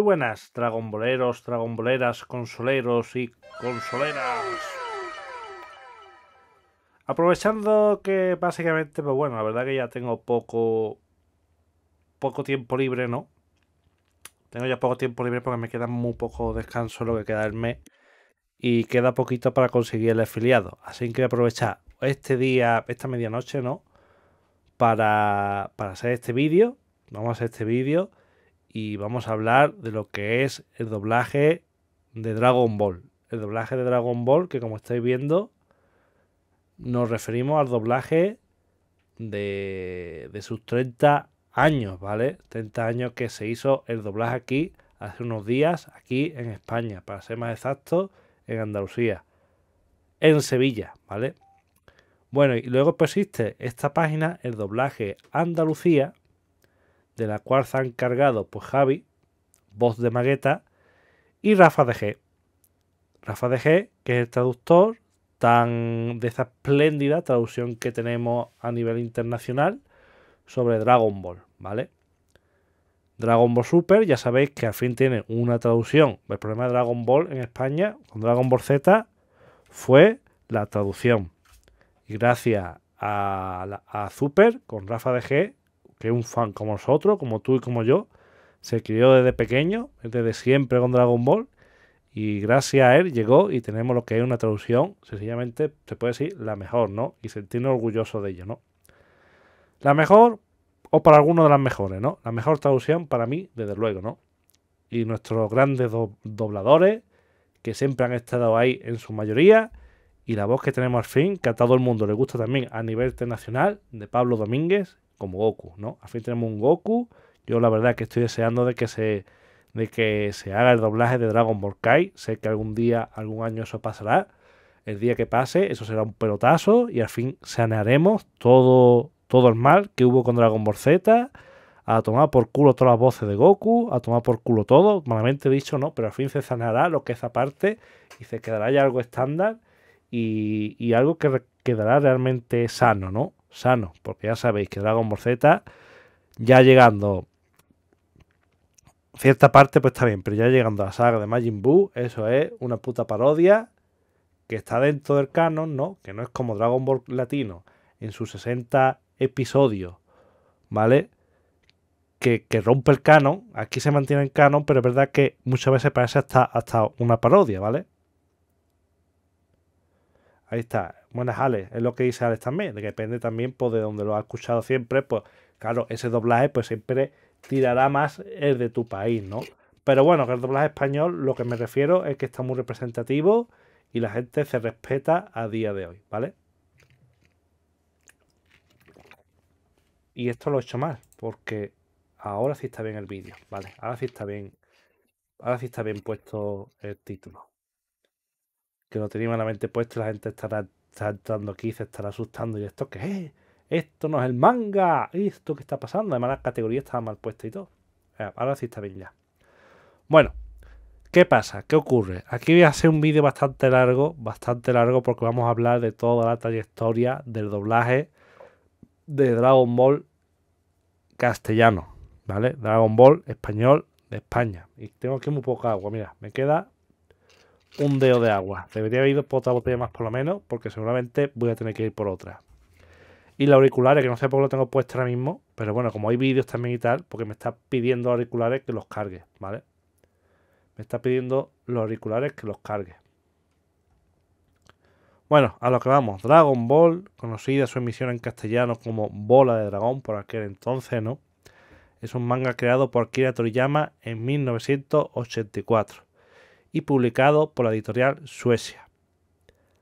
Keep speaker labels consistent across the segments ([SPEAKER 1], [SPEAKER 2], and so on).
[SPEAKER 1] buenas, dragonboleros, dragonboleras, consoleros y consoleras. Aprovechando que básicamente, pues bueno, la verdad que ya tengo poco poco tiempo libre, ¿no? Tengo ya poco tiempo libre porque me queda muy poco descanso lo que queda del mes y queda poquito para conseguir el afiliado. Así que voy a aprovechar este día, esta medianoche, ¿no? Para, para hacer este vídeo. Vamos a hacer este vídeo y vamos a hablar de lo que es el doblaje de Dragon Ball. El doblaje de Dragon Ball, que como estáis viendo, nos referimos al doblaje de, de sus 30 años, ¿vale? 30 años que se hizo el doblaje aquí hace unos días, aquí en España, para ser más exacto, en Andalucía, en Sevilla, ¿vale? Bueno, y luego persiste esta página, el doblaje Andalucía, de la cual se han cargado pues Javi, voz de Magueta y Rafa de G. Rafa de G, que es el traductor tan de esa espléndida traducción que tenemos a nivel internacional sobre Dragon Ball, ¿vale? Dragon Ball Super, ya sabéis que al fin tiene una traducción. El problema de Dragon Ball en España con Dragon Ball Z fue la traducción. Y gracias a, a Super, con Rafa de G, que un fan como nosotros, como tú y como yo, se crió desde pequeño, desde siempre con Dragon Ball, y gracias a él llegó y tenemos lo que es una traducción, sencillamente se puede decir la mejor, ¿no? Y sentirnos orgullosos de ello, ¿no? La mejor, o para alguno de las mejores, ¿no? La mejor traducción para mí, desde luego, ¿no? Y nuestros grandes dobladores, que siempre han estado ahí en su mayoría, y la voz que tenemos al fin, que a todo el mundo le gusta también a nivel internacional, de Pablo Domínguez como Goku, ¿no? Al fin tenemos un Goku. Yo la verdad que estoy deseando de que se, de que se haga el doblaje de Dragon Ball Kai. Sé que algún día, algún año eso pasará. El día que pase, eso será un pelotazo y al fin sanaremos todo, todo el mal que hubo con Dragon Ball Z. A tomar por culo todas las voces de Goku, a tomar por culo todo, malamente dicho, no, pero al fin se sanará lo que es aparte y se quedará ya algo estándar y algo que quedará realmente sano, ¿no? sano, porque ya sabéis que Dragon Ball Z ya llegando cierta parte pues está bien, pero ya llegando a la saga de Majin Buu, eso es una puta parodia que está dentro del canon, ¿no? Que no es como Dragon Ball Latino en sus 60 episodios, ¿vale? Que, que, rompe el canon, aquí se mantiene el canon, pero es verdad que muchas veces parece hasta, hasta una parodia, ¿vale? Ahí está. Buenas, Alex. Es lo que dice Alex también. Depende también pues, de donde lo ha escuchado siempre. Pues claro, ese doblaje pues siempre tirará más el de tu país, ¿no? Pero bueno, que el doblaje español, lo que me refiero es que está muy representativo y la gente se respeta a día de hoy, ¿vale? Y esto lo he hecho mal, porque ahora sí está bien el vídeo, ¿vale? Ahora sí está bien, ahora sí está bien puesto el título que no tenía la mente puesta, la gente estará, entrando aquí, se estará asustando y esto, ¿qué es? Eh, esto no es el manga, esto que está pasando, además la categoría estaba mal puesta y todo. Eh, ahora sí está bien ya. Bueno, ¿qué pasa? ¿Qué ocurre? Aquí voy a hacer un vídeo bastante largo, bastante largo porque vamos a hablar de toda la trayectoria del doblaje de Dragon Ball castellano, ¿vale? Dragon Ball español de España. Y tengo aquí muy poca agua, mira, me queda un dedo de agua. Debería haber ido por otra botella más por lo menos, porque seguramente voy a tener que ir por otra. Y los auriculares, que no sé por qué lo tengo puesto ahora mismo, pero bueno, como hay vídeos también y tal, porque me está pidiendo auriculares que los cargue, ¿vale? Me está pidiendo los auriculares que los cargue. Bueno, a lo que vamos. Dragon Ball, conocida su emisión en castellano como Bola de Dragón por aquel entonces, ¿no? Es un manga creado por Akira Toriyama en 1984 y publicado por la editorial Suecia.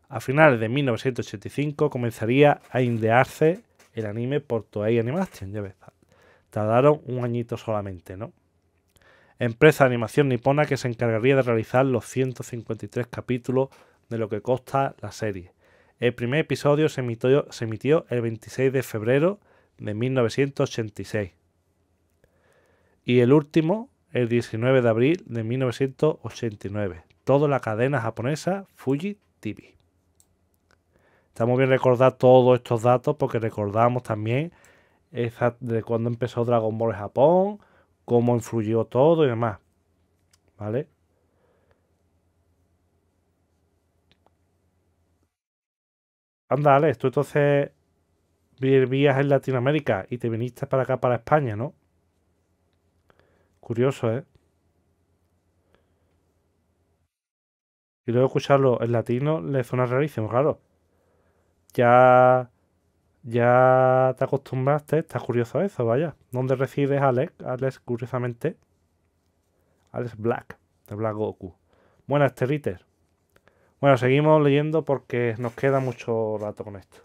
[SPEAKER 1] A finales de 1985 comenzaría a indearse el anime por Toei Animation, ya ves. Tardaron un añito solamente, ¿no? Empresa de animación nipona que se encargaría de realizar los 153 capítulos de lo que consta la serie. El primer episodio se emitió, se emitió el 26 de febrero de 1986. Y el último, el 19 de abril de 1989. Toda la cadena japonesa Fuji TV. Está muy bien recordar todos estos datos porque recordamos también esa de cuando empezó Dragon Ball Japón, cómo influyó todo y demás. ¿Vale? Anda, Alex, tú entonces vivías en Latinoamérica y te viniste para acá, para España, ¿no? Curioso, ¿eh? Y luego escucharlo en latino le suena rarísimo, claro. Ya. Ya te acostumbraste, estás curioso a eso, vaya. ¿Dónde resides, Alex? Alex, curiosamente. Alex Black, de Black Goku. este Territer. Bueno, seguimos leyendo porque nos queda mucho rato con esto.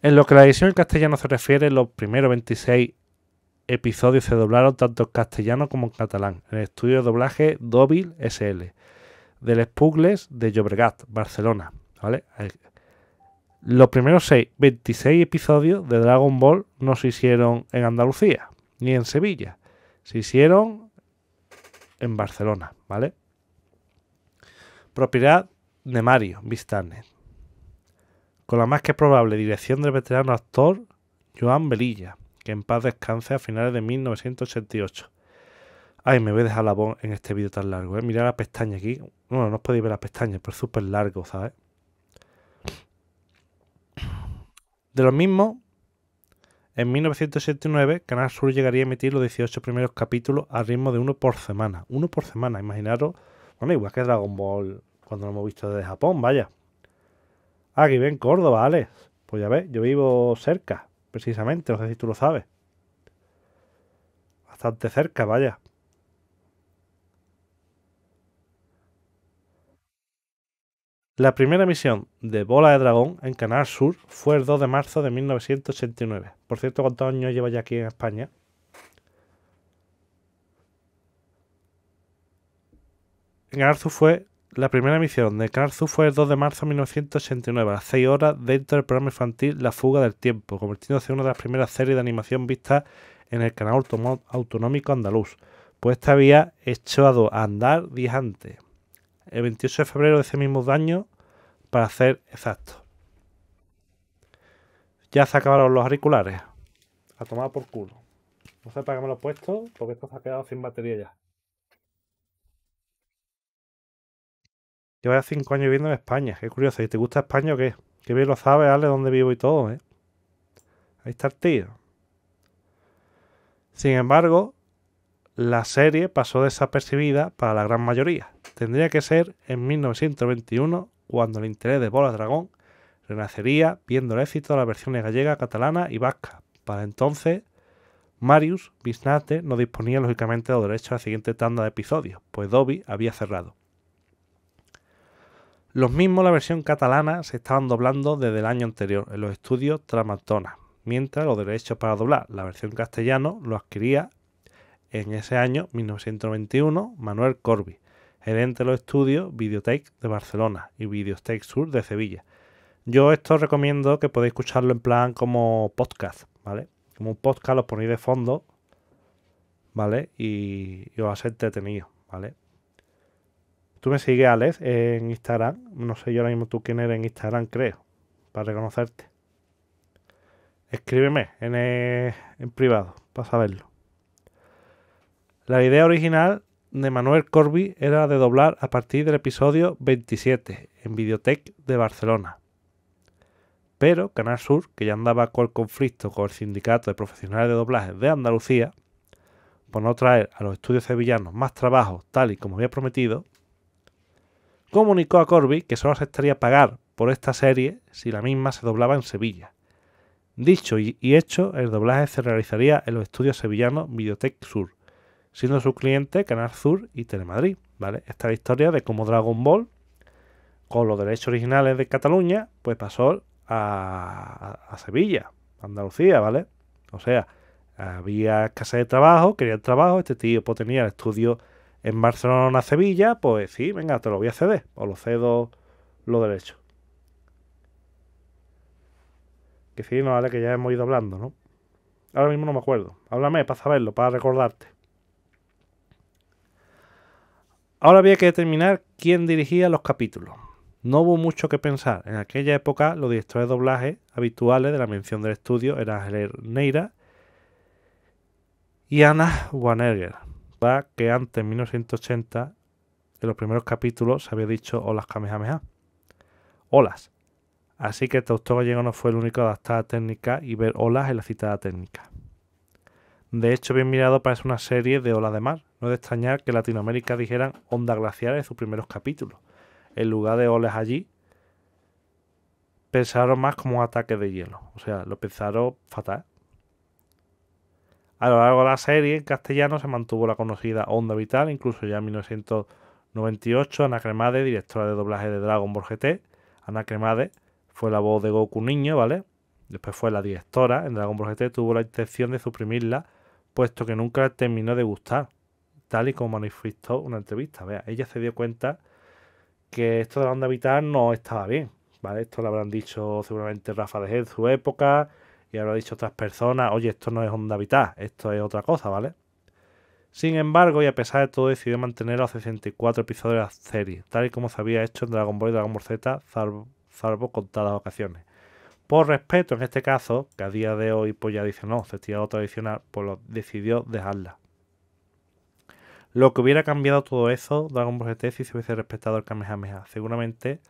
[SPEAKER 1] En lo que la edición en castellano se refiere, los primeros 26 episodios se doblaron tanto en castellano como en catalán en el estudio de doblaje Dovil SL del Les de Llobregat, Barcelona. ¿vale? Los primeros 26 episodios de Dragon Ball no se hicieron en Andalucía ni en Sevilla, se hicieron en Barcelona. ¿vale? Propiedad de Mario Vistanes. con la más que probable dirección del veterano actor Joan Belilla que en paz descanse a finales de 1978 Ay, me voy a dejar en este vídeo tan largo, ¿eh? Mirad la pestaña aquí. Bueno, no os podéis ver las pestañas, pero es súper largo, ¿sabes? De lo mismo, en 1979, Canal Sur llegaría a emitir los 18 primeros capítulos a ritmo de uno por semana. Uno por semana, imaginaros. Bueno, igual que Dragon Ball cuando lo hemos visto desde Japón, vaya. aquí ven Córdoba, ¿vale? Pues ya ves, yo vivo cerca precisamente, no sé si tú lo sabes. Bastante cerca, vaya. La primera misión de Bola de Dragón en Canal Sur fue el 2 de marzo de 1989. Por cierto, ¿cuántos años lleva ya aquí en España? En Canal Sur fue la primera emisión de Canal fue el 2 de marzo de 1969, a las 6 horas, dentro del programa infantil La Fuga del Tiempo, convirtiéndose en una de las primeras series de animación vistas en el canal autonómico andaluz, pues esta había echado a andar días antes, el 28 de febrero de ese mismo año, para ser exacto. Ya se acabaron los auriculares. A tomar por culo. No sé para qué me los he puesto, porque esto se ha quedado sin batería ya. Lleva ya cinco años viviendo en España. Qué curioso. ¿Y te gusta España o qué? Que bien lo sabes, ¿vale? dónde vivo y todo, ¿eh? Ahí está el tío. Sin embargo, la serie pasó desapercibida para la gran mayoría. Tendría que ser en 1921 cuando el interés de Bola Dragón renacería viendo el éxito de las versiones gallega, catalana y vasca. Para entonces, Marius Bisnate no disponía lógicamente de los derechos a la siguiente tanda de episodios, pues Dobby había cerrado. Los mismos, la versión catalana se estaban doblando desde el año anterior en los estudios Tramatona, mientras los derechos para doblar la versión castellano lo adquiría en ese año 1921 Manuel Corby, gerente de los estudios Videotech de Barcelona y Videotech Sur de Sevilla. Yo esto recomiendo que podáis escucharlo en plan como podcast, ¿vale? Como un podcast lo ponéis de fondo, ¿vale? Y, va a ser entretenido, ¿vale? Tú me sigues, Alex, en Instagram. No sé yo ahora mismo tú quién eres en Instagram, creo, para reconocerte. Escríbeme en, eh, en privado para saberlo. La idea original de Manuel Corby era de doblar a partir del episodio 27 en Videotech de Barcelona. Pero Canal Sur, que ya andaba con el conflicto con el sindicato de profesionales de doblaje de Andalucía, por no traer a los estudios sevillanos más trabajo tal y como había prometido, comunicó a Corby que solo aceptaría pagar por esta serie si la misma se doblaba en Sevilla. Dicho y hecho, el doblaje se realizaría en los estudios sevillanos Videotech Sur, siendo su cliente Canal Sur y Telemadrid. ¿vale? Esta es la historia de cómo Dragon Ball, con los derechos originales de Cataluña, pues pasó a, a Sevilla, Andalucía, ¿vale? O sea, había escasez de trabajo, quería el trabajo, este tío pues tenía el estudio en Barcelona-Sevilla, pues sí, venga, te lo voy a ceder, o lo cedo lo derecho. Que sí, no vale que ya hemos ido hablando, ¿no? Ahora mismo no me acuerdo. Háblame para saberlo, para recordarte. Ahora había que determinar quién dirigía los capítulos. No hubo mucho que pensar. En aquella época los directores de doblaje habituales de la mención del estudio eran Ángel Neira y Ana Wanerger que antes, en 1980, en los primeros capítulos se había dicho olas Kamehameha. Olas. Así que el llegó gallego no fue el único a adaptar la técnica y ver olas en la citada técnica. De hecho, bien mirado, parece una serie de olas de mar. No de extrañar que Latinoamérica dijeran onda glacial en sus primeros capítulos. En lugar de olas allí, pensaron más como ataques ataque de hielo. O sea, lo pensaron fatal. A lo largo de la serie, en castellano, se mantuvo la conocida Onda Vital, incluso ya en 1998 Ana Cremade, directora de doblaje de Dragon Ball GT. Ana Cremade fue la voz de Goku niño, ¿vale? Después fue la directora en Dragon Ball GT, tuvo la intención de suprimirla, puesto que nunca terminó de gustar, tal y como manifestó una entrevista. Vea, ella se dio cuenta que esto de la onda vital no estaba bien, ¿vale? Esto lo habrán dicho seguramente Rafa de en su época, y habrá dicho otras personas, oye, esto no es onda Vital, esto es otra cosa, ¿vale? Sin embargo, y a pesar de todo, decidió mantener los 64 episodios de la serie, tal y como se había hecho en Dragon Ball y Dragon Ball Z, salvo, contadas ocasiones. Por respeto, en este caso, que a día de hoy pues ya dice no, tirado tradicional, pues lo decidió dejarla. Lo que hubiera cambiado todo eso, Dragon Ball Z, si se hubiese respetado el Kamehameha, seguramente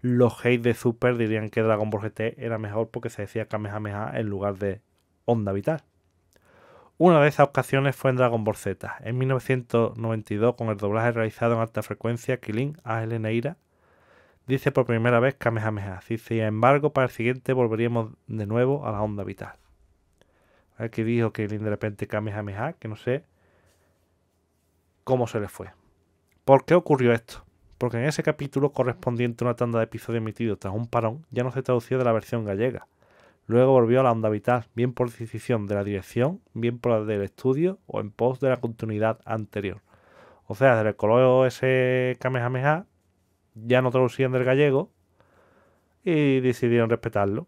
[SPEAKER 1] los hate de Super dirían que Dragon Ball GT era mejor porque se decía Kamehameha en lugar de Onda Vital. Una de esas ocasiones fue en Dragon Ball Z, en 1992 con el doblaje realizado en alta frecuencia Killing a Neira dice por primera vez Kamehameha. Sin embargo, para el siguiente volveríamos de nuevo a la onda vital. Aquí dijo que de repente Kamehameha, que no sé cómo se le fue. ¿Por qué ocurrió esto? porque en ese capítulo correspondiente a una tanda de episodios emitidos tras un parón ya no se traducía de la versión gallega. Luego volvió a la onda vital, bien por decisión de la dirección, bien por la del estudio o en pos de la continuidad anterior. O sea, del color ese Kamehameha, ya no traducían del gallego y decidieron respetarlo.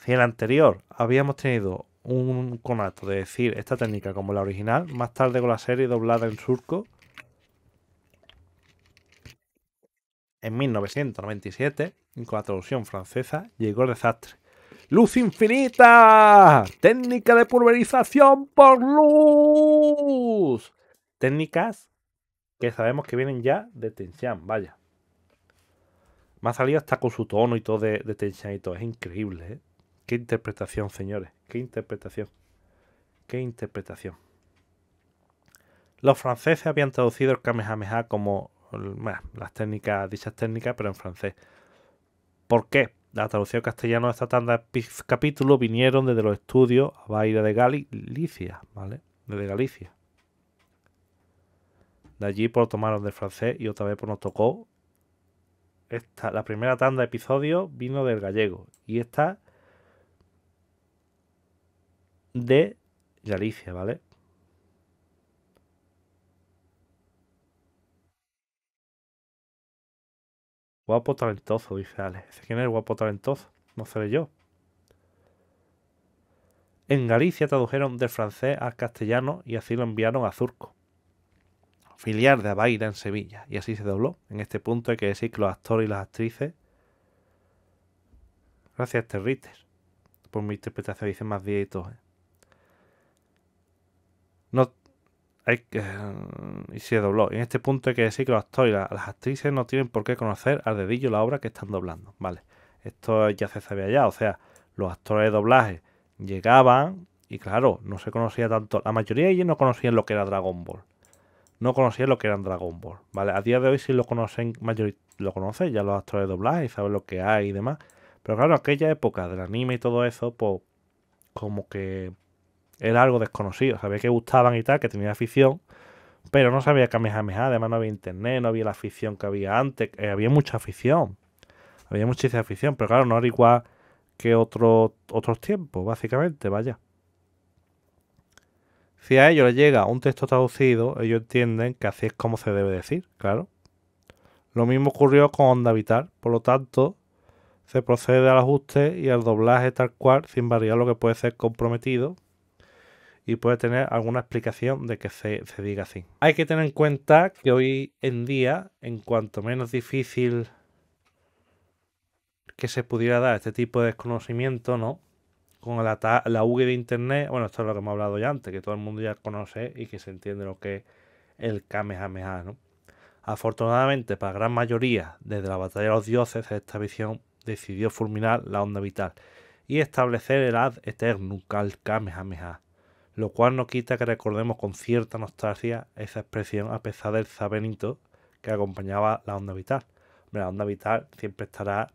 [SPEAKER 1] Si en el anterior habíamos tenido un conato de decir esta técnica como la original, más tarde con la serie doblada en surco, En 1997, con la traducción francesa, llegó el desastre. ¡Luz infinita! Técnica de pulverización por luz. Técnicas que sabemos que vienen ya de Tenxian, vaya. Me ha salido hasta con su tono y todo de, de y todo. Es increíble, ¿eh? Qué interpretación, señores. Qué interpretación. Qué interpretación. Los franceses habían traducido el Kamehameha como las técnicas, dichas técnicas, pero en francés. ¿Por qué? La traducción castellano de esta tanda de capítulos vinieron desde los estudios a Baira de Galicia, ¿vale? Desde Galicia. De allí por pues, tomaron del francés y otra vez por pues, nos tocó. Esta, la primera tanda de episodios vino del gallego y esta de Galicia, ¿vale? Guapo talentoso, dice Alex. quién es el guapo talentoso? No seré yo. En Galicia tradujeron del francés al castellano y así lo enviaron a Zurco, Filiar de Abaira en Sevilla, y así se dobló. En este punto hay que decir que los actores y las actrices. Gracias, Territer. Este por mi interpretación, dice más 10 todo. ¿eh? No Mm, y se dobló. en este punto hay que decir que los actores las actrices no tienen por qué conocer al dedillo la obra que están doblando. Vale, esto ya se sabía ya. O sea, los actores de doblaje llegaban y claro, no se conocía tanto. La mayoría de ellos no conocían lo que era Dragon Ball. No conocían lo que eran Dragon Ball. Vale, a día de hoy sí lo conocen, lo conocen ya los actores de doblaje y saben lo que hay y demás. Pero claro, aquella época del anime y todo eso, pues como que era algo desconocido. Sabía que gustaban y tal, que tenía afición, pero no sabía Kamehameha. Además, no había internet, no había la afición que había antes. Eh, había mucha afición. Había muchísima afición, pero claro, no era igual que otro, otros tiempos, básicamente, vaya. Si a ellos les llega un texto traducido, ellos entienden que así es como se debe decir, claro. Lo mismo ocurrió con Onda Vital, por lo tanto, se procede al ajuste y al doblaje tal cual, sin variar lo que puede ser comprometido, y puede tener alguna explicación de que se, diga así. Hay que tener en cuenta que hoy en día, en cuanto menos difícil que se pudiera dar este tipo de desconocimiento, ¿no? Con la, UG de Internet, bueno, esto es lo que hemos hablado ya antes, que todo el mundo ya conoce y que se entiende lo que es el Kamehameha, ¿no? Afortunadamente, para gran mayoría, desde la batalla de los dioses, esta visión decidió fulminar la onda vital y establecer el ad eternum, el Kamehameha, lo cual no quita que recordemos con cierta nostalgia esa expresión a pesar del sabenito que acompañaba la onda vital. La onda vital siempre estará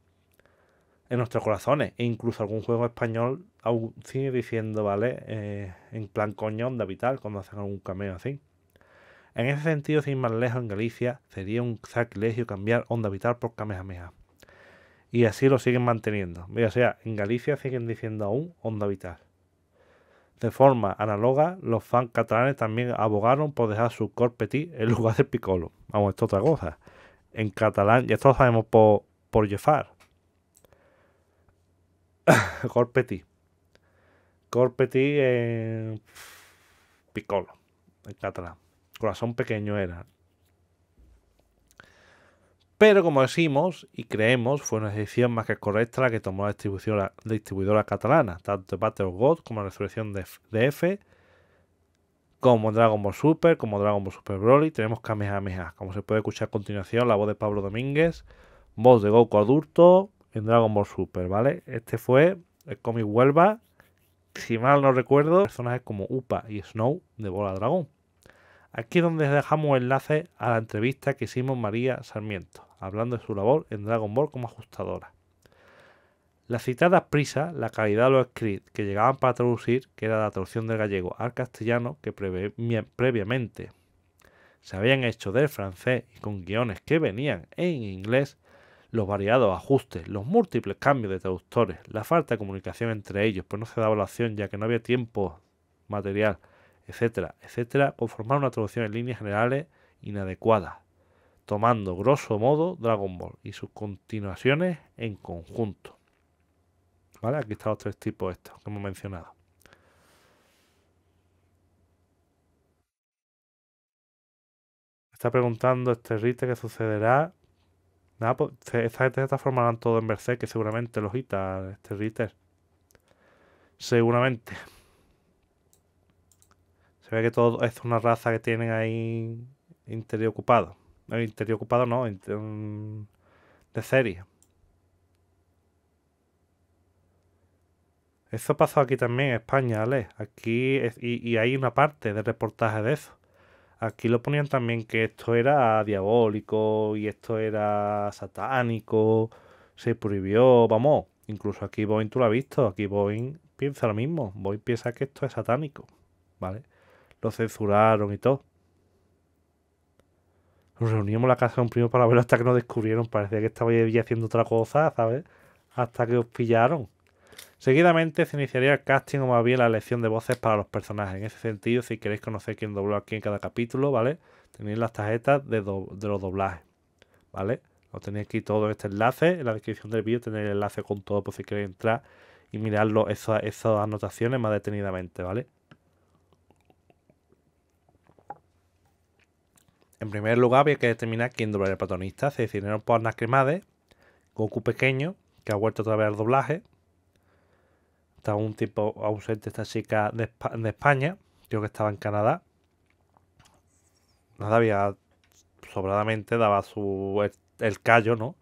[SPEAKER 1] en nuestros corazones e incluso algún juego español aún sigue diciendo, ¿vale? Eh, en plan coño onda vital cuando hacen algún cameo así. En ese sentido, sin más lejos, en Galicia sería un sacrilegio cambiar onda vital por meja Y así lo siguen manteniendo. O sea, en Galicia siguen diciendo aún onda vital. De forma análoga, los fans catalanes también abogaron por dejar su corpetí en lugar de picolo. Vamos, esto es otra cosa. En catalán, y esto lo sabemos por, por Jefar. corpetí. Corpetí en Picolo. en catalán. Corazón pequeño era. Pero como decimos y creemos, fue una decisión más que correcta la que tomó la distribuidora, catalana, tanto de Battle of God como la resurrección de, DF, F, como Dragon Ball Super, como Dragon Ball Super Broly, tenemos Kamehameha. Como se puede escuchar a continuación, la voz de Pablo Domínguez, voz de Goku adulto en Dragon Ball Super, ¿vale? Este fue el cómic Huelva, si mal no recuerdo, personajes como Upa y Snow de Bola Dragón. Aquí es donde dejamos enlace a la entrevista que hicimos María Sarmiento hablando de su labor en Dragon Ball como ajustadora. La citada prisa, la calidad de los scripts que llegaban para traducir, que era la traducción del gallego al castellano que previamente se habían hecho del francés y con guiones que venían en inglés, los variados ajustes, los múltiples cambios de traductores, la falta de comunicación entre ellos, pues no se daba la acción, ya que no había tiempo material, etcétera, etcétera, conformaron una traducción en líneas generales inadecuada, tomando grosso modo Dragon Ball y sus continuaciones en conjunto. ¿Vale? Aquí están los tres tipos estos que hemos mencionado. Está preguntando este Ritter, ¿qué sucederá. Nada, pues estas formarán todo en Berserk, que seguramente los hita este Ritter. Seguramente. Se ve que todo es una raza que tienen ahí interior ocupado. El interior ocupado no, mm, de serie. Eso pasó aquí también en España, ¿vale? Aquí y, y, hay una parte de reportaje de eso. Aquí lo ponían también que esto era diabólico y esto era satánico, se prohibió, vamos. Incluso aquí Boeing tú lo has visto, aquí Boeing piensa lo mismo. Boeing piensa que esto es satánico, ¿vale? Lo censuraron y todo. Nos reunimos en la casa de un primo para verlo hasta que nos descubrieron. Parecía que estaba haciendo otra cosa, ¿sabes? Hasta que os pillaron. Seguidamente se iniciaría el casting o más bien la elección de voces para los personajes. En ese sentido, si queréis conocer quién dobló aquí en cada capítulo, ¿vale? Tenéis las tarjetas de, los doblajes, ¿vale? Lo tenéis aquí todo en este enlace. En la descripción del vídeo tenéis el enlace con todo por si queréis entrar y mirarlo esas anotaciones más detenidamente, ¿vale? En primer lugar, había que determinar quién doblaría el protagonista. Se decidieron por las Goku pequeño, que ha vuelto otra vez al doblaje. Estaba un tipo ausente esta chica de, España, creo que estaba en Canadá. Nada, había sobradamente daba su el, callo, ¿no?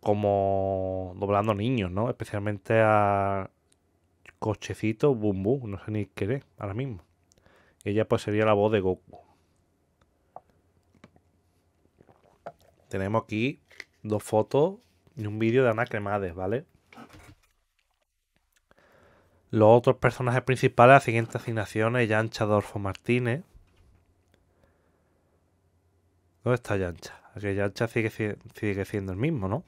[SPEAKER 1] Como doblando niños, ¿no? Especialmente a Cochecito Bumbu, no sé ni qué es ahora mismo. Ella pues sería la voz de Goku. tenemos aquí dos fotos y un vídeo de Ana Cremades, ¿vale? Los otros personajes principales, la siguiente asignación es Yancha Adolfo Martínez. ¿Dónde está Yancha? Aquí Yancha sigue, sigue siendo el mismo, ¿no?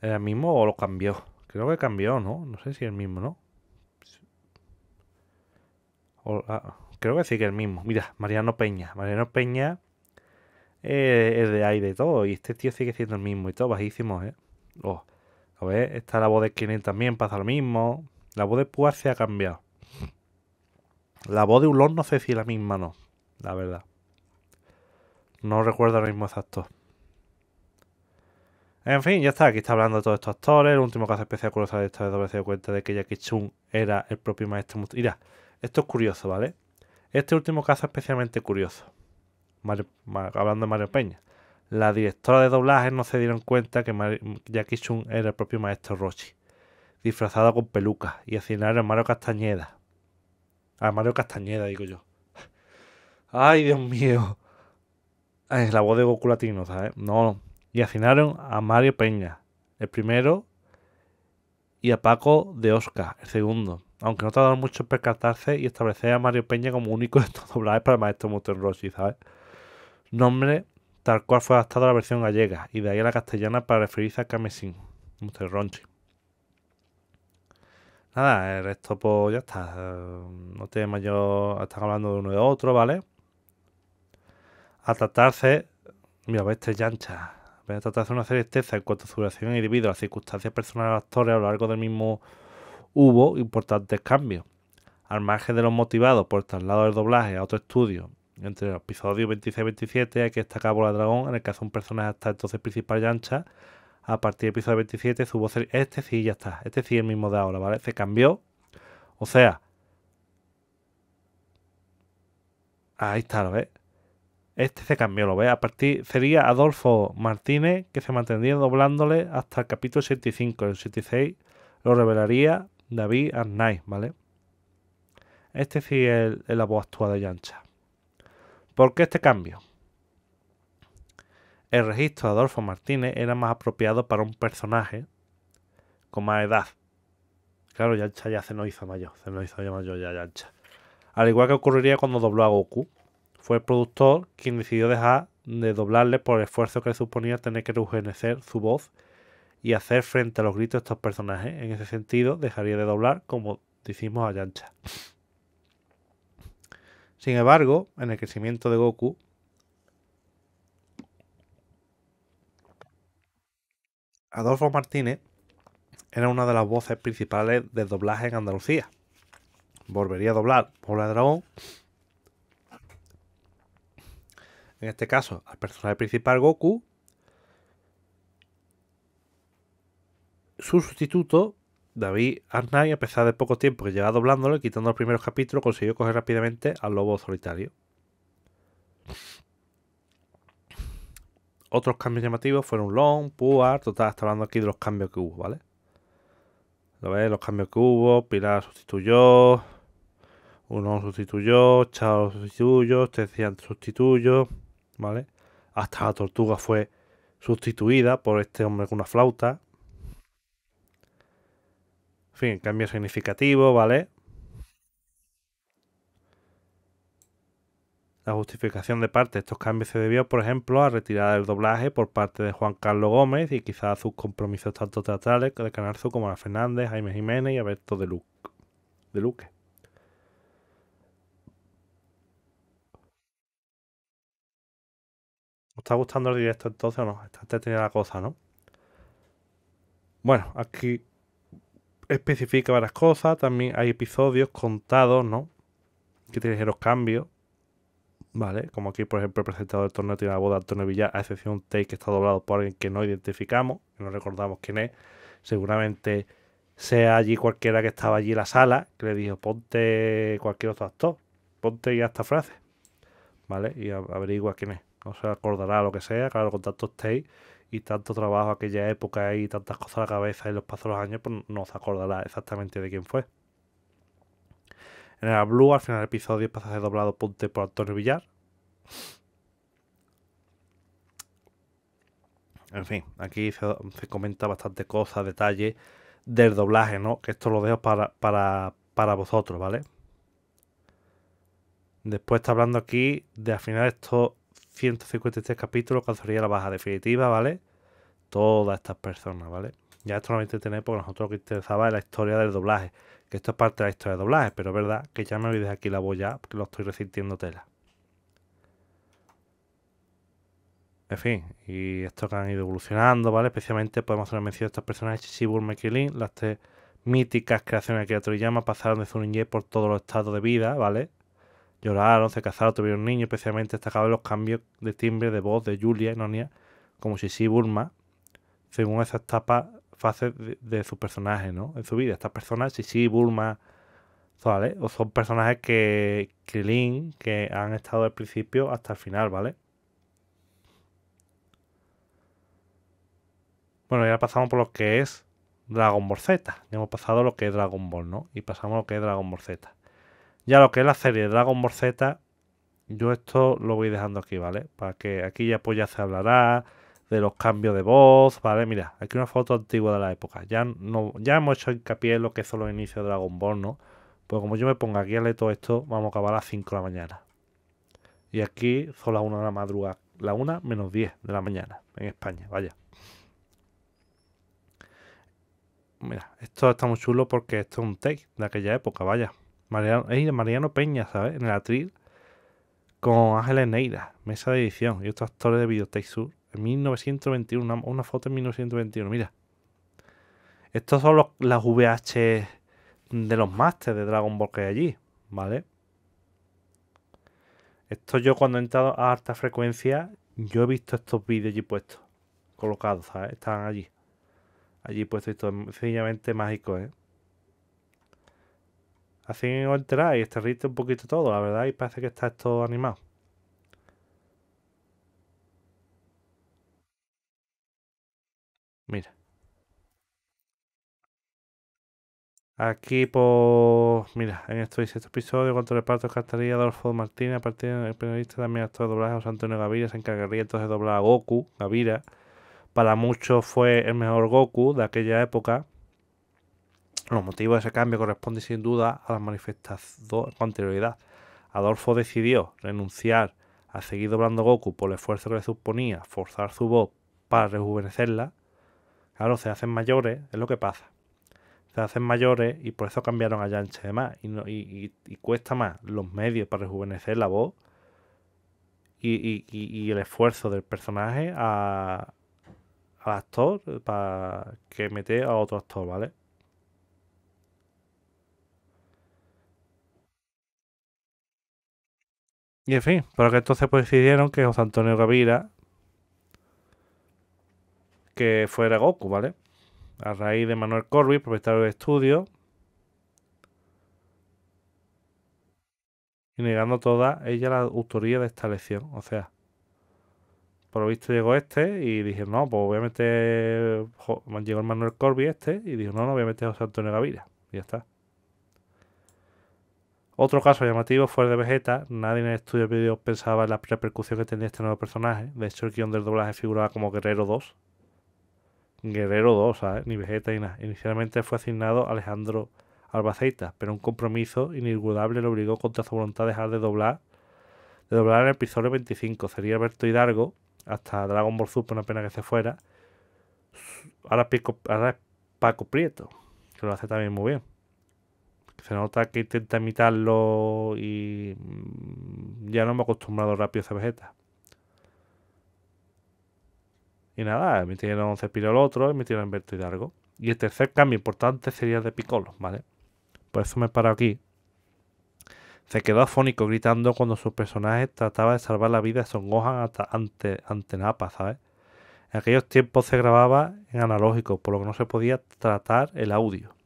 [SPEAKER 1] ¿Era el mismo o lo cambió? Creo que cambió, ¿no? No sé si es el mismo, ¿no? Ah, creo que sigue el mismo. Mira, Mariano Peña. Mariano Peña eh, es de aire y todo. Y este tío sigue siendo el mismo y todo, bajísimo, ¿eh? Oh, a ver, está la voz de Kinect también, pasa lo mismo. La voz de Puar se ha cambiado. La voz de Ulón no sé si es la misma no, la verdad. No recuerdo lo mismo exacto. En fin, ya está. Aquí está hablando de todos estos actores. El último caso especial curioso de esta vez doble se cuenta de que Jackie Chun era el propio maestro. Mira, esto es curioso, ¿vale? Este último caso especialmente curioso hablando de Mario Peña, la directora de doblaje no se dieron cuenta que Jackie Chun era el propio maestro Rochi, disfrazado con peluca, y hacinaron a Mario Castañeda. A ah, Mario Castañeda, digo yo. ¡Ay, Dios mío! Es la voz de Goku Latino, ¿eh? ¿sabes? No. Y hacinaron a Mario Peña, el primero, y a Paco de Oscar, el segundo. Aunque no tardaron mucho en percatarse y establecer a Mario Peña como único de estos doblajes para el maestro Mutton Roshi, ¿sabes? nombre tal cual fue adaptado a la versión gallega y de ahí a la castellana para referirse a Camesín, Mr. Nada, el resto pues ya está. No tiene mayor... Están hablando de uno y de otro, ¿vale? A tratarse... Mira, ve este llancha. A tratarse de una certeza en cuanto a su relación y debido a las circunstancias personales de los actores a lo largo del mismo hubo importantes cambios. Al margen de los motivados por el traslado del doblaje a otro estudio entre el episodio 26-27 y hay que destacar Bola Dragón, en el que hace un personaje hasta entonces principal Yancha. A partir del episodio 27 su voz Este sí, ya está. Este sí es el mismo de ahora, ¿vale? Se cambió. O sea... Ahí está, ¿lo ves? Este se cambió, ¿lo ves? A partir... Sería Adolfo Martínez, que se mantendría doblándole hasta el capítulo 75 El 76 lo revelaría David Arnaiz, ¿vale? Este sí es la voz actual de Yancha. ¿Por qué este cambio? El registro de Adolfo Martínez era más apropiado para un personaje con más edad. Claro, Yancha ya se nos hizo mayor, se nos hizo ya mayor ya Yancha. Al igual que ocurriría cuando dobló a Goku. Fue el productor quien decidió dejar de doblarle por el esfuerzo que suponía tener que rejuvenecer su voz y hacer frente a los gritos de estos personajes. En ese sentido, dejaría de doblar como decimos a Yancha. Sin embargo, en el crecimiento de Goku, Adolfo Martínez era una de las voces principales del doblaje en Andalucía. Volvería a doblar Puebla de Dragón. En este caso, al personaje principal Goku. Su sustituto David Arnay, a pesar de poco tiempo que lleva doblándolo y quitando los primeros capítulos, consiguió coger rápidamente al lobo solitario. Otros cambios llamativos fueron Long, Puar, total, está hablando aquí de los cambios que hubo, ¿vale? ¿Lo ves? Los cambios que hubo, Pilar sustituyó, uno sustituyó, Chao sustituyó, este decían sustituyó, ¿vale? Hasta la tortuga fue sustituida por este hombre con una flauta. En fin, cambio significativo, ¿vale? La justificación de parte estos cambios se debió, por ejemplo, a retirada del doblaje por parte de Juan Carlos Gómez y quizás a sus compromisos tanto teatrales de Canarzu como a Fernández, Jaime Jiménez y Alberto de Luque. De Luque. ¿Os está gustando el directo entonces o no? Está entretenida la cosa, ¿no? Bueno, aquí especifica varias cosas. También hay episodios contados, ¿no? Que tienen los cambios. ¿Vale? Como aquí, por ejemplo, el presentador del torneo tiene la boda de Antonio Villar, a excepción de un take que está doblado por alguien que no identificamos, que no recordamos quién es. Seguramente sea allí cualquiera que estaba allí en la sala, que le dijo, ponte cualquier otro actor, ponte ya esta frase. ¿Vale? Y averigua quién es. No se acordará lo que sea, claro, tantos take y tanto trabajo aquella época y tantas cosas a la cabeza y los pasos de los años, pues no se acordará exactamente de quién fue. En el Blue, al final del episodio, a ser doblado punte por Antonio Villar. En fin, aquí se, comenta bastante cosas, detalles del doblaje, ¿no? Que esto lo dejo para, para, para vosotros, ¿vale? Después está hablando aquí de al final esto 153 capítulos causaría la baja definitiva, ¿vale? Todas estas personas, ¿vale? Ya esto no tener porque nosotros lo que interesaba es la historia del doblaje, que esto es parte de la historia del doblaje, pero es verdad que ya me voy de aquí la boya porque lo estoy resintiendo tela. En fin, y esto que han ido evolucionando, ¿vale? Especialmente podemos hacer mención de estas personajes, Shibur Mekilin, las tres míticas creaciones que Toriyama pasaron de su por todos los estados de vida, ¿vale? Lloraron, se casaron, tuvieron niños, especialmente destacaban los cambios de timbre de voz de Julia y Nonia como y Bulma según esa etapa fases de, su personaje, ¿no? En su vida. Estas personas, sí Bulma ¿vale? O son personajes que Krilin, que han estado del principio hasta el final, ¿vale? Bueno, ya pasamos por lo que es Dragon Ball Z. Ya hemos pasado lo que es Dragon Ball, ¿no? Y pasamos lo que es Dragon Ball Z. Ya lo que es la serie Dragon Ball Z, yo esto lo voy dejando aquí, ¿vale? Para que aquí ya pues ya se hablará de los cambios de voz, ¿vale? Mira, aquí una foto antigua de la época. Ya, no, ya hemos hecho hincapié en lo que son los inicios de Dragon Ball, ¿no? Pues como yo me ponga aquí a leer todo esto, vamos a acabar a las 5 de la mañana. Y aquí son las 1 de la madrugada. La 1 menos 10 de la mañana en España, vaya. Mira, esto está muy chulo porque esto es un take de aquella época, vaya. Mariano, Mariano Peña, ¿sabes? En el atril con Ángeles Neira, mesa de edición y otros actores de videotex Sur en 1921, una, foto en 1921, mira. Estos son las VH de los Masters de Dragon Ball que hay allí, ¿vale? Esto yo cuando he entrado a alta frecuencia, yo he visto estos vídeos allí puestos, colocados, ¿sabes? Están allí. Allí puesto y todo, sencillamente mágico, ¿eh? Así os y este un poquito todo, la verdad, y parece que está todo animado. Mira. Aquí por... Pues, mira, en esto dice este episodio, cuanto reparto cantaría Adolfo Martínez, a partir del periodista también actor de doblaje José Antonio Gavira, se encargaría entonces de doblar a Goku, Gavira. Para muchos fue el mejor Goku de aquella época. Los motivos de ese cambio corresponden sin duda a las manifestaciones con anterioridad. Adolfo decidió renunciar a seguir doblando Goku por el esfuerzo que le suponía forzar su voz para rejuvenecerla. Claro, se hacen mayores, es lo que pasa. Se hacen mayores y por eso cambiaron a Yanche de más. Y, y, cuesta más los medios para rejuvenecer la voz y, el esfuerzo del personaje a, al actor para que mete a otro actor, ¿vale? Y en fin, pero que entonces pues, decidieron que José Antonio Gavira que fuera Goku, ¿vale? A raíz de Manuel Corby, propietario del estudio, y negando toda ella la autoría de esta lección. O sea, por lo visto llegó este y dije, no, pues obviamente llegó el Manuel Corby este y dijo, no, no, obviamente José Antonio Gavira. Y ya está. Otro caso llamativo fue el de Vegeta. Nadie en el estudio de video pensaba en la repercusión que tenía este nuevo personaje. De hecho, el guión del doblaje figuraba como Guerrero 2. Guerrero 2, ¿sabes? Ni Vegeta ni nada. Inicialmente fue asignado Alejandro Albaceita, pero un compromiso inigualable le obligó contra su voluntad a dejar de doblar, de doblar en el episodio 25. Sería Alberto Hidalgo, hasta Dragon Ball Super, una pena que se fuera. Ahora, ahora es Paco Prieto, que lo hace también muy bien se nota que intenta imitarlo y mm, ya no me he acostumbrado rápido a esa vegeta. Y nada, emitieron Cepillo el otro, emitieron en Hidalgo. Y el tercer cambio importante sería el de Piccolo, ¿vale? Por eso me paro aquí. Se quedó afónico gritando cuando su personaje trataba de salvar la vida de Son Gohan hasta ante, ante Napa, ¿sabes? En aquellos tiempos se grababa en analógico, por lo que no se podía tratar el audio.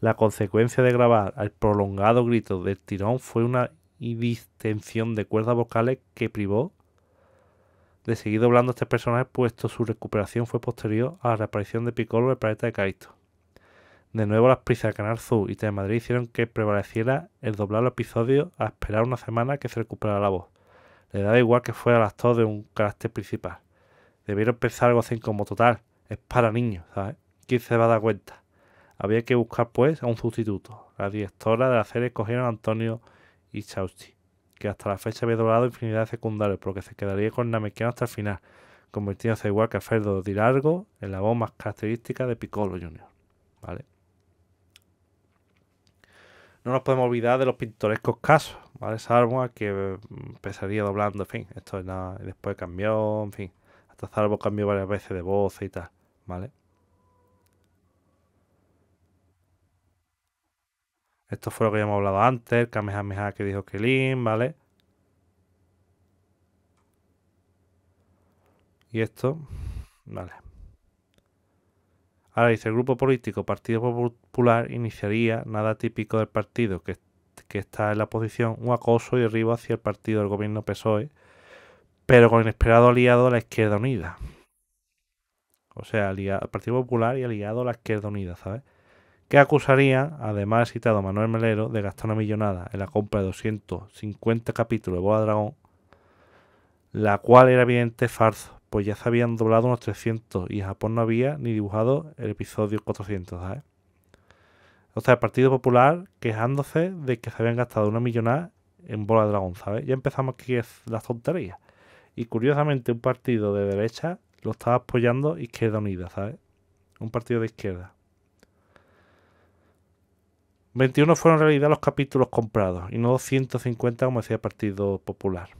[SPEAKER 1] La consecuencia de grabar al prolongado grito del tirón fue una distensión de cuerdas vocales que privó de seguir doblando a este personaje, puesto su recuperación fue posterior a la reaparición de Piccolo en el planeta de Kaito. De nuevo, las prisas de Canal Zoo y Telemadrid hicieron que prevaleciera el doblar los episodios a esperar una semana que se recuperara la voz. Le daba igual que fuera el actor de un carácter principal. Debieron pensar algo así como total, es para niños, ¿sabes? ¿Quién se va a dar cuenta? Había que buscar, pues, a un sustituto. La directora de la serie escogieron a Antonio Ichausti, que hasta la fecha había doblado infinidad de secundarios, porque se quedaría con Namekiano hasta el final, convirtiéndose igual que a Ferdo Dilargo en la voz más característica de Piccolo Junior ¿Vale? No nos podemos olvidar de los pintorescos casos, ¿vale? Salvo a que empezaría mm, doblando, en fin, esto es nada, después cambió, en fin, hasta Salvo cambió varias veces de voz y tal, ¿vale? Esto fue lo que ya hemos hablado antes, el Kamehameha que dijo Kelin, ¿vale? Y esto, vale. Ahora dice, el grupo político Partido Popular iniciaría, nada típico del partido que, está en la posición, un acoso y derribo hacia el partido del gobierno PSOE, pero con inesperado aliado a la Izquierda Unida. O sea, Partido Popular y aliado a la Izquierda Unida, ¿sabes? que acusaría, además citado Manuel Melero, de gastar una millonada en la compra de 250 capítulos de de Dragón, la cual era evidente farsa, pues ya se habían doblado unos 300 y Japón no había ni dibujado el episodio 400, ¿sabes? O sea, el Partido Popular quejándose de que se habían gastado una millonada en bola de dragón, ¿sabes? Ya empezamos aquí las tonterías. Y curiosamente un partido de derecha lo estaba apoyando Izquierda Unida, ¿sabes? Un partido de izquierda. 21 fueron en realidad los capítulos comprados y no 250 como decía el Partido Popular.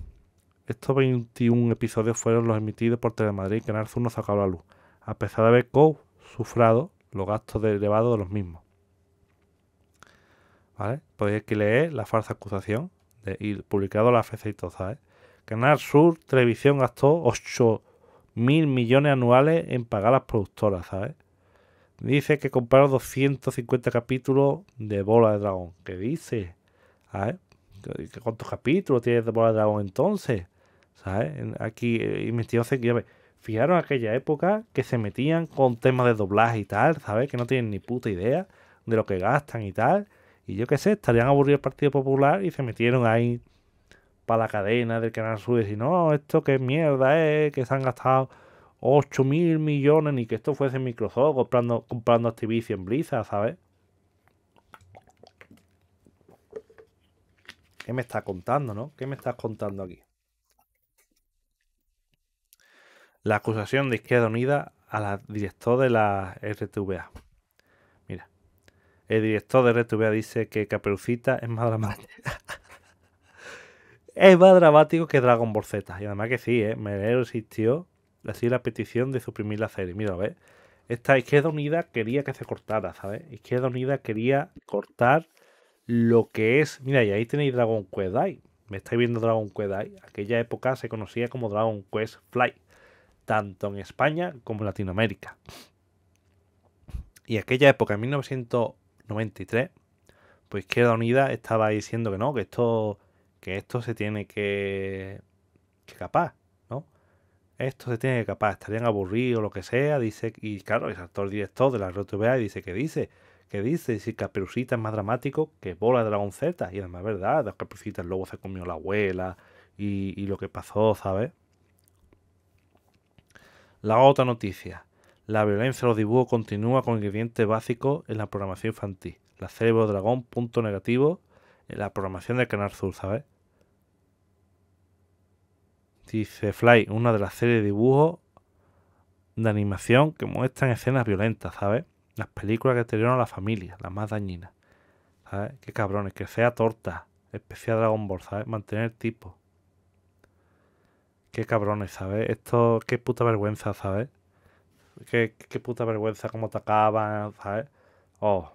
[SPEAKER 1] Estos 21 episodios fueron los emitidos por Telemadrid y Canal Sur no sacó la luz, a pesar de haber co-sufrado los gastos elevados de los mismos. ¿Vale? Pues hay que leer la falsa acusación de, y publicado la FC y todo, ¿sabes? Canal Sur Televisión gastó 8.000 millones anuales en pagar a las productoras, ¿sabes? Dice que compraron 250 capítulos de Bola de Dragón. ¿Qué dice? ¿Sabes? ¿Cuántos capítulos tienes de Bola de Dragón entonces? ¿Sabes? Aquí eh, investigación ya Fijaron aquella época que se metían con temas de doblaje y tal, ¿sabes? Que no tienen ni puta idea de lo que gastan y tal. Y yo qué sé, estarían aburridos el Partido Popular y se metieron ahí para la cadena del Canal Sur y no, esto qué mierda es, que se han gastado 8.000 mil millones, ni que esto fuese Microsoft comprando, comprando Activision Blizzard, ¿sabes? ¿Qué me estás contando, no? ¿Qué me estás contando aquí? La acusación de Izquierda Unida a la director de la RTVA. Mira, el director de RTVA dice que Caperucita es más dramático es más dramático que Dragon Ball Z. Y además que sí, ¿eh? Merero existió Así la petición de suprimir la serie. Mira, ver Esta Izquierda Unida quería que se cortara, ¿sabes? Izquierda Unida quería cortar lo que es. Mira, y ahí tenéis Dragon Quest Die. Me estáis viendo Dragon Quest Die. Aquella época se conocía como Dragon Quest Fly, tanto en España como en Latinoamérica. Y aquella época, en 1993, pues Izquierda Unida estaba diciendo que no, que esto, que esto se tiene que, que capaz esto se tiene que capaz, estarían aburridos lo que sea, dice, y claro, el actor director de la RTVA dice que dice, que dice, si Caperucita es más dramático que Bola de Dragón Z, y además es verdad, Caperucita el lobo se comió la abuela y, lo que pasó, ¿sabes? La otra noticia. La violencia de los dibujos continúa con ingredientes básicos en la programación infantil. La cerebro dragón, punto negativo, en la programación del Canal Sur, ¿sabes? Dice Fly, una de las series de dibujos de animación que muestran escenas violentas, ¿sabes? Las películas que dieron a la familia, las más dañinas. ¿Sabes? Qué cabrones, que sea torta, especial Dragon Ball, ¿sabes? Mantener tipo. Qué cabrones, ¿sabes? Esto, qué puta vergüenza, ¿sabes? Qué, puta vergüenza cómo acaban, ¿sabes? Oh.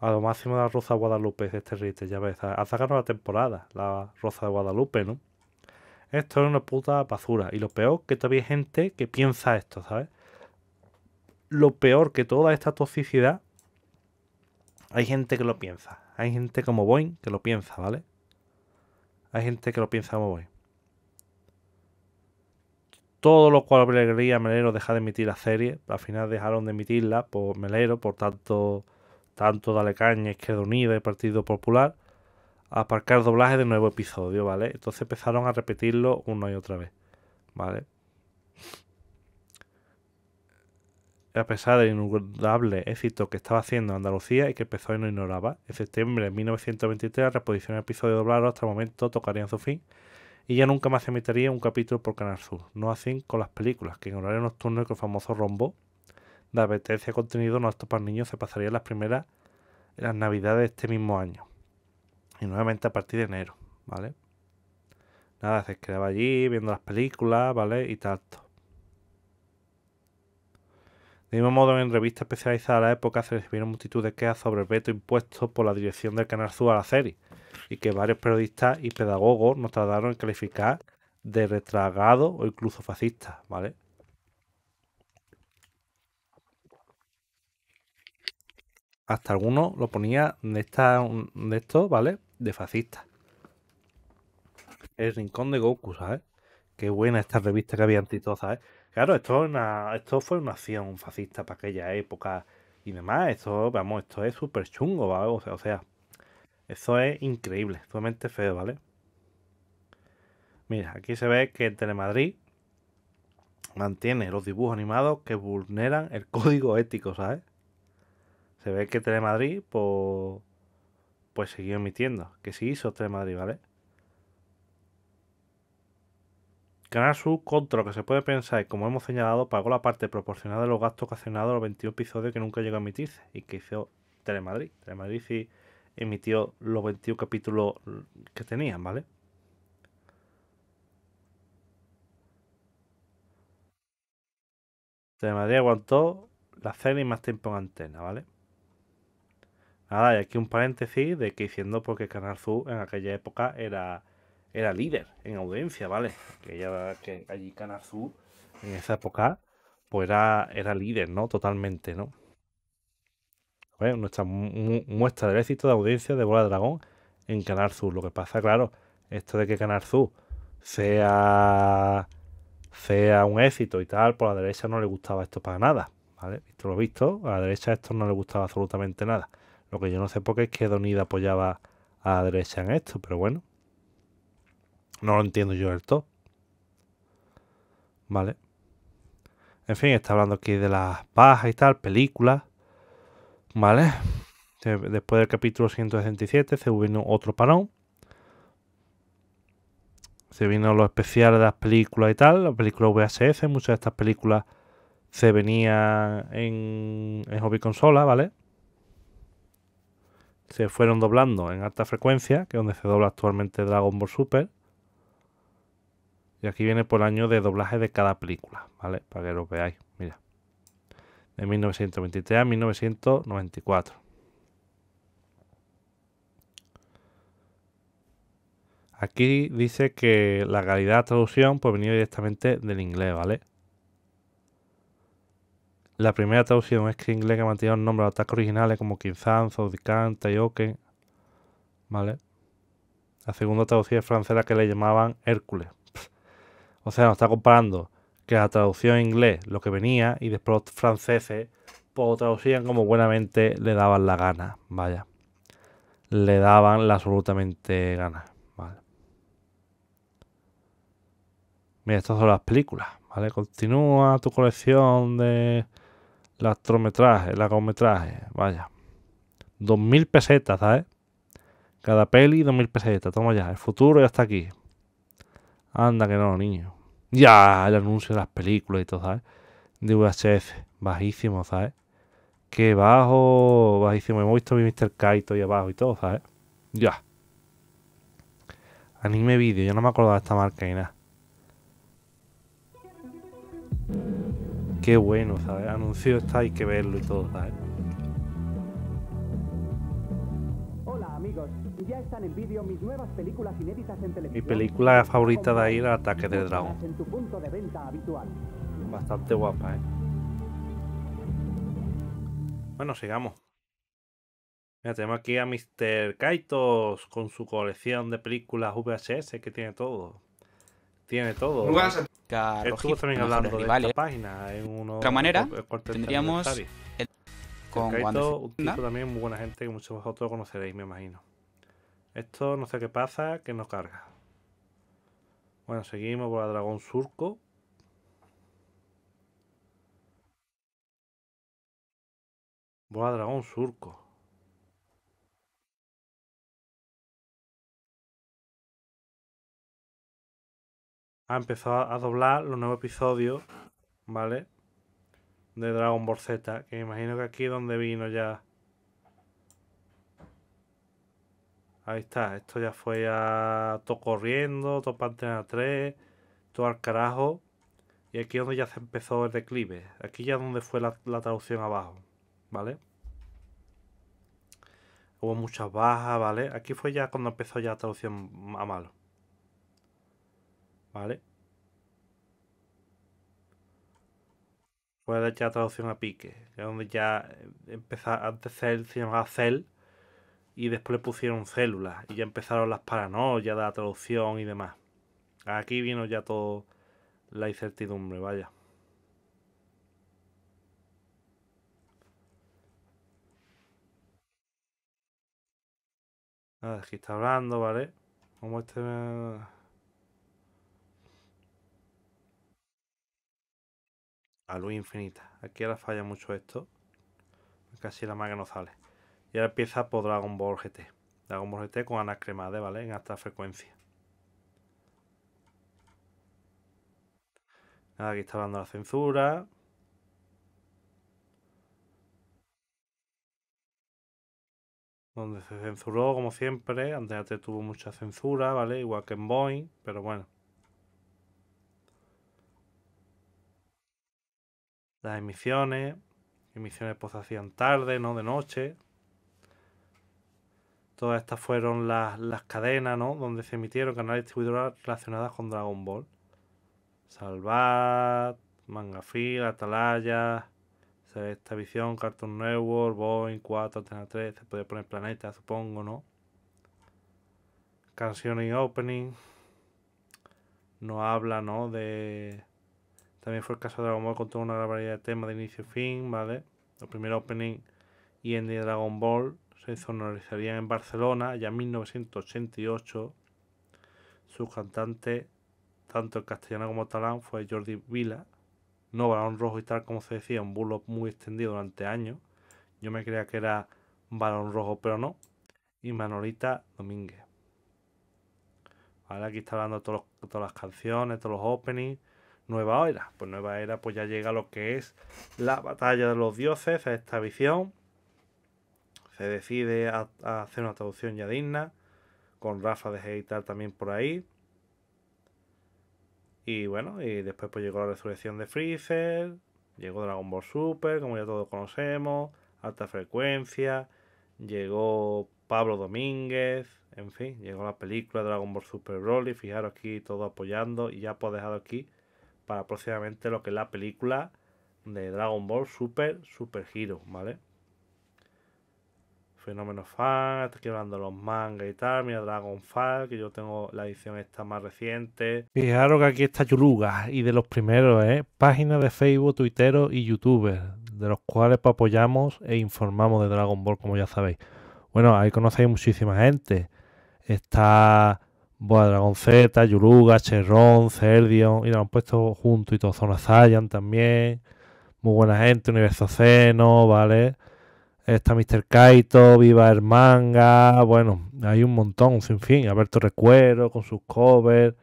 [SPEAKER 1] A lo máximo de la Rosa de Guadalupe, este rite, este, ya ves. a Ha la temporada, la Rosa de Guadalupe, ¿no? Esto es una puta basura. Y lo peor, que todavía hay gente que piensa esto, ¿sabes? Lo peor que toda esta toxicidad, hay gente que lo piensa. Hay gente como Boeing que lo piensa, ¿vale? Hay gente que lo piensa como Boeing. Todo lo cual alegría Melero deja de emitir la serie. Al final dejaron de emitirla por Melero, por tanto, tanto Dale Caña, Izquierda Unida y Partido Popular aparcar doblaje de nuevo episodio, ¿vale? Entonces empezaron a repetirlo una y otra vez, ¿vale? A pesar del inundable éxito que estaba haciendo Andalucía y que empezó y no ignoraba, en septiembre de 1923 la reposición del episodio doblado hasta el momento tocarían su fin y ya nunca más se emitiría un capítulo por Canal Sur, no así con las películas, que en horario nocturno y con el famoso rombo de advertencia contenido no apto para niños se pasaría las primeras las navidades de este mismo año. Y nuevamente a partir de enero, ¿vale? Nada, se quedaba allí viendo las películas, ¿vale? Y tanto. De mismo modo, en revistas especializadas a la época se recibieron multitud de quejas sobre el veto impuesto por la dirección del Canal Sur a la serie, y que varios periodistas y pedagogos nos tardaron en calificar de retragado o incluso fascista, ¿vale? Hasta algunos lo ponía de, esta, de esto, ¿vale? de fascista. El rincón de Goku, ¿sabes? Qué buena esta revista que había todo, ¿sabes? ¿eh? Claro, esto, una, esto fue una acción fascista para aquella época y demás. Esto, vamos, esto es súper chungo, ¿vale? O sea, o sea, eso es increíble, sumamente feo, ¿vale? Mira, aquí se ve que Telemadrid mantiene los dibujos animados que vulneran el código ético, ¿sabes? Se ve que Telemadrid, por pues siguió emitiendo, que sí hizo Tele Madrid, ¿vale? Canal Sur contra lo que se puede pensar y como hemos señalado, pagó la parte proporcional de los gastos ocasionados a los 21 episodios que nunca llegó a emitirse y que hizo Telemadrid. Telemadrid sí emitió los 21 capítulos que tenían, ¿vale? Telemadrid aguantó la cena y más tiempo en antena, ¿vale? Nada, y aquí un paréntesis de que diciendo porque pues, Canal Sur en aquella época era, era líder en audiencia, ¿vale? Que, ya, que allí Canal en esa época pues era, líder, ¿no? Totalmente, ¿no? nuestra muestra del éxito de audiencia de Bola de Dragón en Canal Sur. Lo que pasa, claro, esto de que Canal Sur sea, sea un éxito y tal, por pues, la derecha no le gustaba esto para nada, ¿vale? Esto lo visto, a la derecha esto no le gustaba absolutamente nada. Lo que yo no sé por qué que Donida apoyaba a la derecha en esto, pero bueno. No lo entiendo yo del todo. Vale. En fin, está hablando aquí de las bajas y tal, películas. Vale. Después del capítulo 167 se vino otro parón. Se vino lo especial de las películas y tal, las películas VSS, Muchas de estas películas se venían en, en hobby consola, ¿vale? se fueron doblando en alta frecuencia, que es donde se dobla actualmente Dragon Ball Super. Y aquí viene por año de doblaje de cada película, ¿vale? Para que lo veáis, mira. De 1923 a 1994. Aquí dice que la calidad de traducción pues venía directamente del inglés, ¿vale? La primera traducción es que inglés que mantiene los nombres de los ataques originales como Kinzan, y y ¿Vale? La segunda traducción es francesa que le llamaban Hércules. o sea, nos está comparando que la traducción en inglés lo que venía y después los franceses pues, traducían como buenamente le daban la gana. Vaya. Le daban la absolutamente gana. Mira, estas son las películas. ¿Vale? Continúa tu colección de el largometraje, vaya. 2.000 pesetas, ¿sabes? Cada peli, 2.000 pesetas. Toma ya, el futuro ya está aquí. Anda que no, niño. Ya, el anuncio de las películas y todo, ¿sabes? De VHF, bajísimo, ¿sabes? Que bajo, bajísimo. Hemos visto Mr. Kaito y abajo y todo, ¿sabes? Ya. Anime Video, yo no me acuerdo de esta marca y nada qué bueno, ¿sabes? Anuncio está, hay que verlo y todo, ¿sabes? Hola amigos, ya están en vídeo mis nuevas películas inéditas en televisión. Mi película favorita de ahí era Ataque del Dragón. de venta Bastante guapa, ¿eh? Bueno, sigamos. Mira, tenemos aquí a Mr. Kaitos con su colección de películas VHS que tiene todo. Tiene todo. Estuvo también hablando de esta página en uno, de otra manera, tendríamos con también muy buena gente que muchos de vosotros conoceréis, me imagino. Esto no sé qué pasa, que no carga. Bueno, seguimos por la Dragón Surco. a Dragón Surco. ha empezado a doblar los nuevos episodios, ¿vale? De Dragon Ball Z, que me imagino que aquí es donde vino ya. Ahí está, esto ya fue a todo corriendo, todo Pantera 3, todo al carajo. Y aquí es donde ya se empezó el declive. Aquí ya es donde fue la, la traducción abajo, ¿vale? Hubo muchas bajas, ¿vale? Aquí fue ya cuando empezó ya la traducción a malo. Vale. puede a traducción a pique. Que es donde ya eh, empezaba, antes Cell se llamaba y después le pusieron células y ya empezaron las paranoias de la traducción y demás. Aquí vino ya todo la incertidumbre, vaya. aquí está hablando, ¿vale? Como este... a luz infinita. Aquí ahora falla mucho esto. Casi la maga no sale. Y ahora empieza por Dragon Ball GT. Dragon Ball GT con anacremade, ¿vale? En alta frecuencia. Nada, aquí está hablando la censura. Donde se censuró, como siempre. Antes tuvo mucha censura, ¿vale? Igual que en Boeing, pero bueno. las emisiones, emisiones pues hacían tarde, no de noche. Todas estas fueron las, cadenas, ¿no? Donde se emitieron canales distribuidoras relacionadas con Dragon Ball. Salvat, Mangafil, Atalaya, esta Visión, Cartoon Network, Boeing 4, Antena 3, se puede poner Planeta, supongo, ¿no? Canciones y opening. No habla, ¿no? De también fue el caso de Dragon Ball con toda una gran variedad de temas de inicio y fin, ¿vale? Los primeros opening y en de Dragon Ball se sonorizarían en Barcelona ya en 1988. Su cantante, tanto en castellano como talán, fue Jordi Vila. No, Balón Rojo y tal, como se decía, un bulo muy extendido durante años. Yo me creía que era Balón Rojo, pero no. Y Manolita Domínguez. aquí está hablando todas las canciones, todos los openings. Nueva Era. Pues Nueva Era pues ya llega lo que es la batalla de los dioses, a esta visión. Se decide a, hacer una traducción ya digna, con Rafa de Heitar también por ahí. Y bueno, y después pues llegó la resurrección de Freezer, llegó Dragon Ball Super, como ya todos conocemos, alta frecuencia, llegó Pablo Domínguez, en fin, llegó la película Dragon Ball Super Broly, fijaros aquí todo apoyando y ya pues dejado aquí para próximamente lo que es la película de Dragon Ball Super Super Hero, ¿vale? Fenómeno fan, estoy de los mangas y tal, mira Dragon Fall, que yo tengo la edición esta más reciente. Fijaros que aquí está Yuluga, y de los primeros, ¿eh? Páginas de Facebook, Twitter y YouTubers, de los cuales apoyamos e informamos de Dragon Ball, como ya sabéis. Bueno, ahí conocéis muchísima gente. Está Bola Dragon Z, Yuruga, Cherron, Cerdion, y lo han puesto juntos y todo, Zona Zayan también, muy buena gente, Universo Ceno, ¿vale? Está Mr. Kaito, Viva el Manga, bueno, hay un montón, sin fin, Alberto Recuero con sus covers,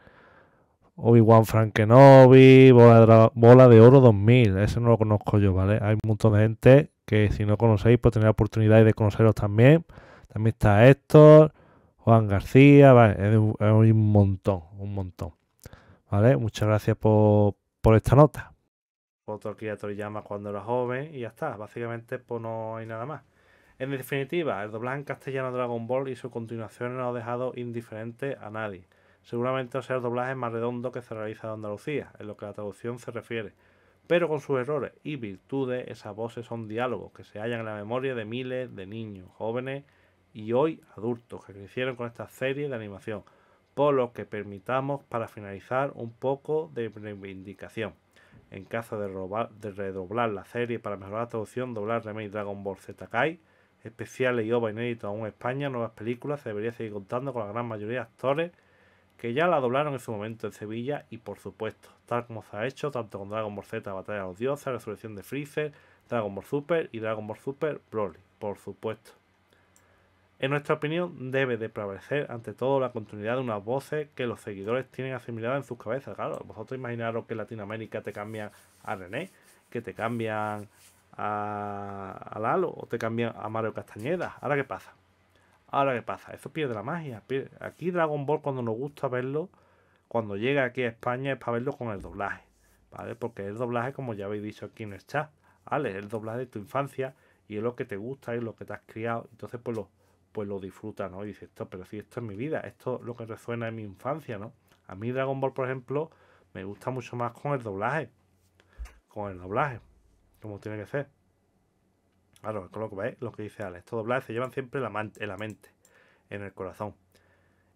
[SPEAKER 1] Obi-Wan Frankenobi, Bola, de Oro 2000, ese no lo conozco yo, ¿vale? Hay un montón de gente que si no conocéis, pues tenéis la oportunidad de conoceros también. También está Héctor, Juan García, vale, es un, montón, un montón. ¿Vale? Muchas gracias por, esta nota. Otro aquí a cuando era joven y ya está. Básicamente, pues no hay nada más. En definitiva, el doblaje en castellano de Dragon Ball y su continuación no ha dejado indiferente a nadie. Seguramente sea el doblaje más redondo que se realiza en Andalucía, en lo que la traducción se refiere. Pero con sus errores y virtudes, esas voces son diálogos que se hallan en la memoria de miles de niños, jóvenes y hoy adultos que crecieron con esta serie de animación, por lo que permitamos para finalizar un poco de reivindicación. En caso de, redoblar la serie para mejorar la traducción, doblar Remake Dragon Ball Z Kai, especiales y OVA inéditos aún en España, nuevas películas, se debería seguir contando con la gran mayoría de actores que ya la doblaron en su momento en Sevilla y por supuesto, tal como se ha hecho tanto con Dragon Ball Z Batalla de los Dioses, Resurrección de Freezer, Dragon Ball Super y Dragon Ball Super Broly, por supuesto. En nuestra opinión, debe de prevalecer ante todo la continuidad de unas voces que los seguidores tienen asimiladas en sus cabezas. Claro, vosotros imaginaros que en Latinoamérica te cambian a René, que te cambian a, Lalo o te cambian a Mario Castañeda. ¿Ahora qué pasa? ¿Ahora qué pasa? Eso pierde la magia. Aquí Dragon Ball cuando nos gusta verlo, cuando llega aquí a España es para verlo con el doblaje. ¿Vale? Porque el doblaje, como ya habéis dicho aquí en el chat, ¿vale? el doblaje de tu infancia y es lo que te gusta y lo que te has criado. Entonces, pues lo pues lo disfruta, ¿no? Y dice, esto, pero si esto es mi vida, esto es lo que resuena en mi infancia, ¿no? A mí Dragon Ball, por ejemplo, me gusta mucho más con el doblaje. Con el doblaje, como tiene que ser. Claro, con lo que veis, lo que dice Alex, estos doblajes se llevan siempre en la mente, en el corazón.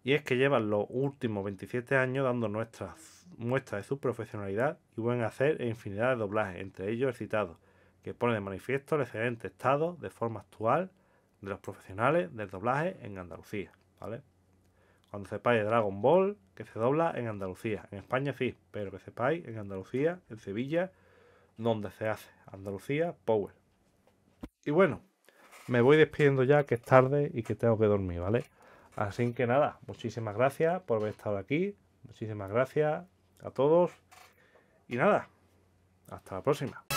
[SPEAKER 1] Y es que llevan los últimos 27 años dando nuestras muestras de su profesionalidad y pueden hacer infinidad de doblajes, entre ellos el citado, que pone de manifiesto el excelente estado de forma actual de los profesionales del doblaje en Andalucía, ¿vale? Cuando sepáis Dragon Ball, que se dobla en Andalucía. En España sí, pero que sepáis en Andalucía, en Sevilla, donde se hace. Andalucía, Power. Y bueno, me voy despidiendo ya, que es tarde y que tengo que dormir, ¿vale? Así que nada, muchísimas gracias por haber estado aquí. Muchísimas gracias a todos. Y nada, hasta la próxima.